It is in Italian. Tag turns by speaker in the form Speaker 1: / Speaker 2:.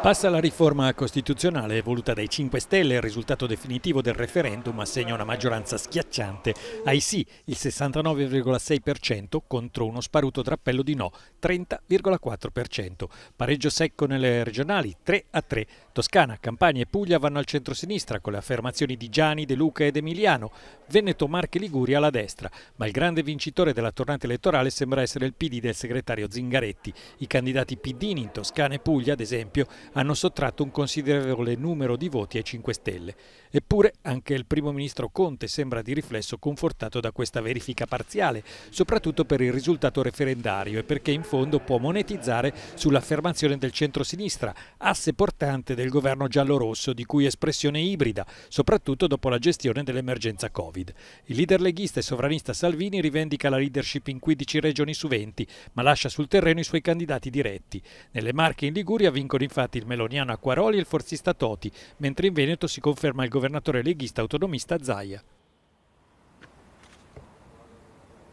Speaker 1: Passa la riforma costituzionale voluta dai 5 Stelle, il risultato definitivo del referendum assegna una maggioranza schiacciante ai sì, il 69,6% contro uno sparuto trappello di no, 30,4%. Pareggio secco nelle regionali, 3 a 3. Toscana, Campania e Puglia vanno al centro-sinistra con le affermazioni di Gianni, De Luca ed Emiliano. Veneto, Marche e Liguria alla destra, ma il grande vincitore della tornata elettorale sembra essere il PD del segretario Zingaretti. I candidati PD in Toscana e Puglia, ad esempio, esempio, hanno sottratto un considerevole numero di voti ai 5 Stelle. Eppure anche il primo ministro Conte sembra di riflesso confortato da questa verifica parziale, soprattutto per il risultato referendario e perché in fondo può monetizzare sull'affermazione del centro-sinistra, asse portante del governo giallorosso di cui espressione ibrida, soprattutto dopo la gestione dell'emergenza Covid. Il leader leghista e sovranista Salvini rivendica la leadership in 15 regioni su 20, ma lascia sul terreno i suoi candidati diretti. Nelle Marche in Liguria vincono i infatti il meloniano Acquaroli e il forzista Toti, mentre in Veneto si conferma il governatore leghista autonomista Zaia.